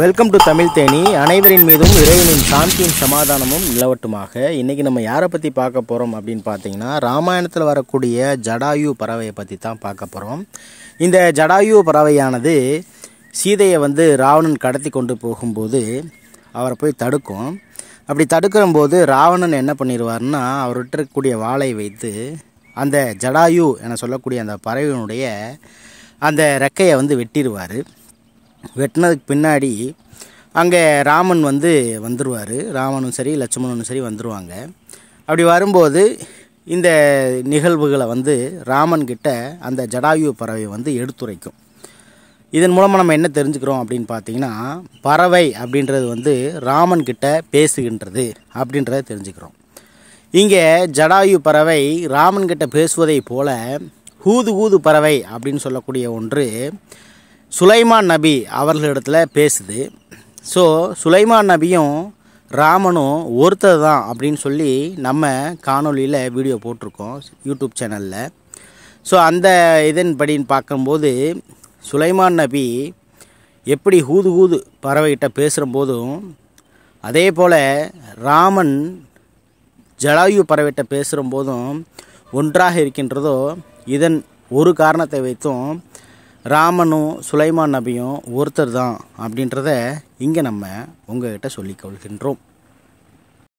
welcome to Tamil Theni அனைவரின் மீதும் இறைவனின் சாந்தியும் சமாதானமும் நிலவட்டுமாக இன்றைக்கி நம்ம யாரை பற்றி பார்க்க போகிறோம் அப்படின்னு பார்த்தீங்கன்னா ராமாயணத்தில் வரக்கூடிய ஜடாயு பறவையை பற்றி தான் பார்க்க போகிறோம் இந்த ஜடாயு பறவையானது சீதையை வந்து ராவணன் கடத்தி கொண்டு போகும்போது அவரை போய் தடுக்கும் அப்படி தடுக்கிற போது ராவணன் என்ன பண்ணிடுவார்னா அவர்கிட்ட இருக்கக்கூடிய வாளை வைத்து அந்த ஜடாயு என சொல்லக்கூடிய அந்த பறவையினுடைய அந்த ரெக்கையை வந்து வெட்டிடுவார் வெட்டினதுக்கு பின்னாடி அங்கே ராமன் வந்து வந்துடுவார் ராமனும் சரி லட்சுமணனும் சரி வந்துடுவாங்க அப்படி வரும்போது இந்த நிகழ்வுகளை வந்து ராமன்கிட்ட அந்த ஜடாயு பறவை வந்து எடுத்துரைக்கும் இதன் மூலமாக நம்ம என்ன தெரிஞ்சுக்கிறோம் அப்படின்னு பார்த்தீங்கன்னா பறவை அப்படின்றது வந்து ராமன்கிட்ட பேசுகின்றது அப்படின்றத தெரிஞ்சுக்கிறோம் இங்கே ஜடாயு பறவை ராமன்கிட்ட பேசுவதை போல ஹூது ஹூது பறவை அப்படின்னு சொல்லக்கூடிய ஒன்று சுலைமான் நபி அவர்களிடத்தில் பேசுது ஸோ சுலைமான் நபியும் ராமனும் ஒருத்தர் தான் அப்படின்னு சொல்லி நம்ம காணொலியில் வீடியோ போட்டிருக்கோம் யூடியூப் சேனலில் ஸோ அந்த இதன்படின்னு பார்க்கும்போது சுலைமான் நபி எப்படி ஹூது ஹூது பறவைகிட்ட பேசுகிற போதும் அதே போல் ராமன் ஜலாயு பறவைகிட்ட பேசுகிற போதும் ஒன்றாக இருக்கின்றதோ இதன் ஒரு காரணத்தை வைத்தும் ராமனும் சுலைமான் நபியும் ஒருத்தர் தான் அப்படின்றத இங்கே நம்ம உங்ககிட்ட சொல்லிக் கொள்கின்றோம்